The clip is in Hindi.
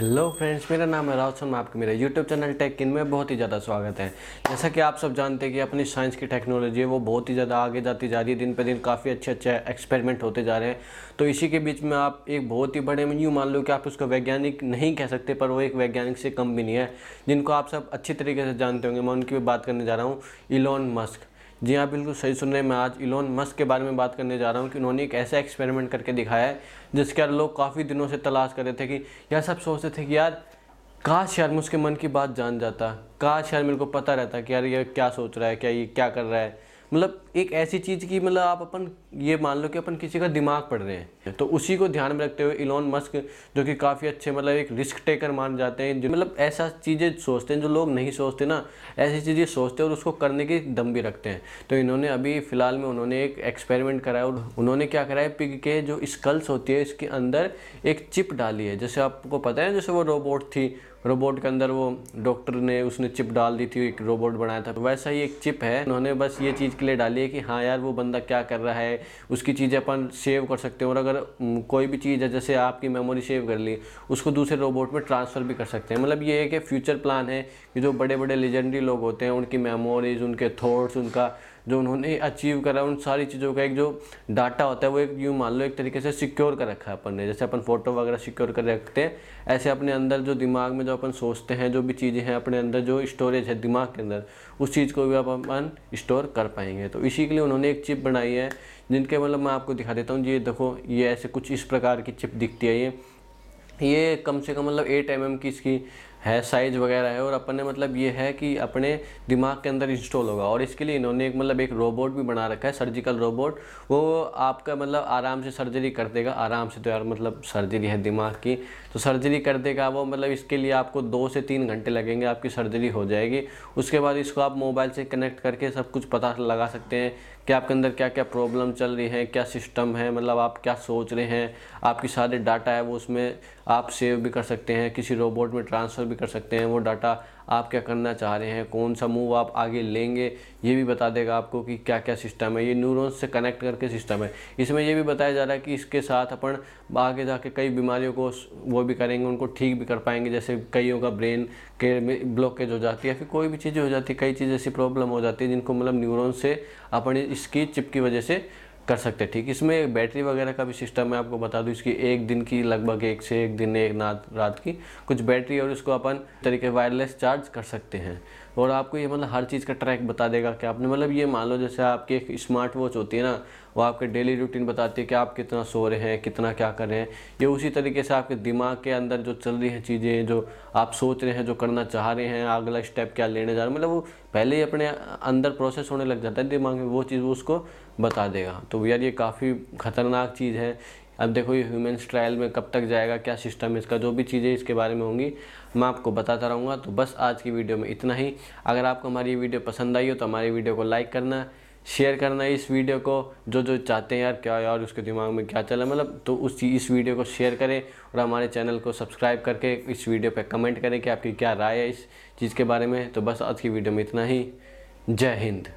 हेलो फ्रेंड्स मेरा नाम है रावसन आपके मेरे यूट्यूब चैनल टेक इन में बहुत ही ज़्यादा स्वागत है जैसा कि आप सब जानते हैं कि अपनी साइंस की टेक्नोलॉजी है वो बहुत ही ज़्यादा आगे जाती जा रही है दिन पे दिन काफ़ी अच्छे अच्छे एक्सपेरिमेंट होते जा रहे हैं तो इसी के बीच में आप एक बहुत ही बड़े यूँ मान लो कि आप उसको वैज्ञानिक नहीं कह सकते पर वो एक वैज्ञानिक से कम भी नहीं है जिनको आप सब अच्छी तरीके से जानते होंगे मैं उनकी भी बात करने जा रहा हूँ इलॉन मस्क जी हाँ बिल्कुल सही सुन रहे हैं मैं आज इलोन मस्क के बारे में बात करने जा रहा हूँ कि उन्होंने एक ऐसा एक्सपेरिमेंट करके दिखाया है जिसके यार लोग काफ़ी दिनों से तलाश कर रहे थे कि यार सब सोचते थे कि यार काश यार मुझके मन की बात जान जाता काश यार मेरे को पता रहता कि यार ये क्या सोच रहा है क्या ये क्या कर रहा है मतलब एक ऐसी चीज़ की मतलब आप अपन ये मान लो कि अपन किसी का दिमाग पढ़ रहे हैं तो उसी को ध्यान में रखते हुए इलॉन मस्क जो कि काफ़ी अच्छे मतलब एक रिस्क टेकर मान जाते हैं मतलब ऐसा चीज़ें सोचते हैं जो लोग नहीं सोचते ना ऐसी चीज़ें सोचते हैं और उसको करने की दम भी रखते हैं तो इन्होंने अभी फ़िलहाल में उन्होंने एक एक्सपेरिमेंट कराया और उन्होंने क्या कराया पिग के जो स्कल्स होती है इसके अंदर एक चिप डाली है जैसे आपको पता है जैसे वो रोबोट थी रोबोट के अंदर वो डॉक्टर ने उसने चिप डाल दी थी एक रोबोट बनाया था वैसा ही एक चिप है उन्होंने बस ये चीज़ के लिए डाली है कि हाँ यार वो बंदा क्या कर रहा है उसकी चीज़ें अपन सेव कर सकते हैं और अगर कोई भी चीज़ है जैसे आपकी मेमोरी सेव कर ली उसको दूसरे रोबोट में ट्रांसफ़र भी कर सकते हैं मतलब ये है कि फ्यूचर प्लान है कि जो बड़े बड़े लेजेंडरी लोग होते हैं उनकी मेमोरीज उनके थाट्स उनका जो उन्होंने अचीव करा उन सारी चीज़ों का एक जो डाटा होता है वो एक यूँ मान लो एक तरीके से सिक्योर कर रखा है अपन ने जैसे अपन फोटो वगैरह सिक्योर कर रखते हैं ऐसे अपने अंदर जो दिमाग में जो जो अपन सोचते हैं जो भी चीज़ें हैं अपने अंदर जो स्टोरेज है दिमाग के अंदर उस चीज़ को भी आप अपन स्टोर कर पाएंगे तो इसी के लिए उन्होंने एक चिप बनाई है जिनके मतलब मैं आपको दिखा देता हूँ ये देखो ये ऐसे कुछ इस प्रकार की चिप दिखती है ये ये कम से कम मतलब एट एम की इसकी है साइज़ वगैरह है और अपन ने मतलब ये है कि अपने दिमाग के अंदर इंस्टॉल होगा और इसके लिए इन्होंने एक मतलब एक रोबोट भी बना रखा है सर्जिकल रोबोट वो आपका मतलब आराम से सर्जरी कर देगा आराम से तो यार मतलब सर्जरी है दिमाग की तो सर्जरी कर देगा वो मतलब इसके लिए आपको दो से तीन घंटे लगेंगे आपकी सर्जरी हो जाएगी उसके बाद इसको आप मोबाइल से कनेक्ट करके सब कुछ पता लगा सकते हैं कि आपके अंदर क्या क्या प्रॉब्लम चल रही है क्या सिस्टम है मतलब आप क्या सोच रहे हैं आपकी सारे डाटा है वो उसमें आप सेव भी कर सकते हैं किसी रोबोट में ट्रांसफ़र भी कर सकते हैं वो डाटा आप क्या करना चाह रहे हैं कौन सा मूव आप आगे लेंगे ये भी बता देगा आपको कि क्या क्या सिस्टम है ये न्यूरॉन्स से कनेक्ट करके सिस्टम है इसमें ये भी बताया जा रहा है कि इसके साथ अपन आगे जाके कई बीमारियों को वो भी करेंगे उनको ठीक भी कर पाएंगे जैसे कईयों का ब्रेन के ब्लॉकेज हो जाती है फिर कोई भी चीज़ें हो जाती है कई चीज़ ऐसी प्रॉब्लम हो जाती है जिनको मतलब न्यूरोन से अपनी इसकी चिप की वजह से कर सकते हैं ठीक इसमें बैटरी वगैरह का भी सिस्टम है आपको बता दूँ इसकी एक दिन की लगभग एक से एक दिन एक ना रात की कुछ बैटरी और इसको अपन तरीके वायरलेस चार्ज कर सकते हैं और आपको ये मतलब हर चीज़ का ट्रैक बता देगा कि आपने मतलब ये मान लो जैसे आपकी एक स्मार्ट वॉच होती है ना वो आपके डेली रूटीन बताती है कि आप कितना सो रहे हैं कितना क्या कर रहे हैं ये उसी तरीके से आपके दिमाग के अंदर जो चल रही हैं चीज़ें जो आप सोच रहे हैं जो करना चाह रहे हैं अगला स्टेप क्या लेने जा रहे हैं मतलब वो पहले ही अपने अंदर प्रोसेस होने लग जाता है दिमाग में वो चीज़ वो उसको बता देगा तो यार ये काफ़ी ख़तरनाक चीज़ है अब देखो ये ह्यूमन्स ट्रायल में कब तक जाएगा क्या सिस्टम है इसका जो भी चीज़ें इसके बारे में होंगी मैं आपको बताता रहूँगा तो बस आज की वीडियो में इतना ही अगर आपको हमारी वीडियो पसंद आई हो तो हमारी वीडियो को लाइक करना शेयर करना इस वीडियो को जो जो चाहते हैं यार क्या यार उसके दिमाग में क्या चला मतलब तो उस इस वीडियो को शेयर करें और हमारे चैनल को सब्सक्राइब करके इस वीडियो पर कमेंट करें कि आपकी क्या राय है इस चीज़ के बारे में तो बस आज की वीडियो में इतना ही जय हिंद